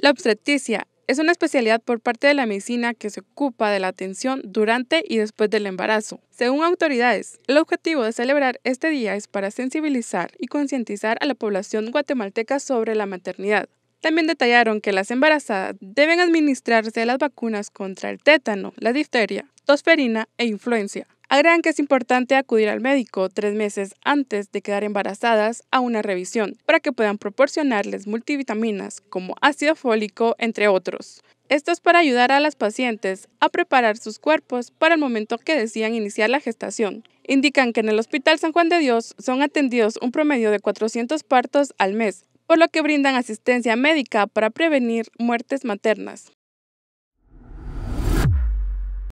La obstetricia es una especialidad por parte de la medicina que se ocupa de la atención durante y después del embarazo. Según autoridades, el objetivo de celebrar este día es para sensibilizar y concientizar a la población guatemalteca sobre la maternidad. También detallaron que las embarazadas deben administrarse las vacunas contra el tétano, la difteria, tosferina e influenza. Agregan que es importante acudir al médico tres meses antes de quedar embarazadas a una revisión para que puedan proporcionarles multivitaminas como ácido fólico, entre otros. Esto es para ayudar a las pacientes a preparar sus cuerpos para el momento que decían iniciar la gestación. Indican que en el Hospital San Juan de Dios son atendidos un promedio de 400 partos al mes, por lo que brindan asistencia médica para prevenir muertes maternas.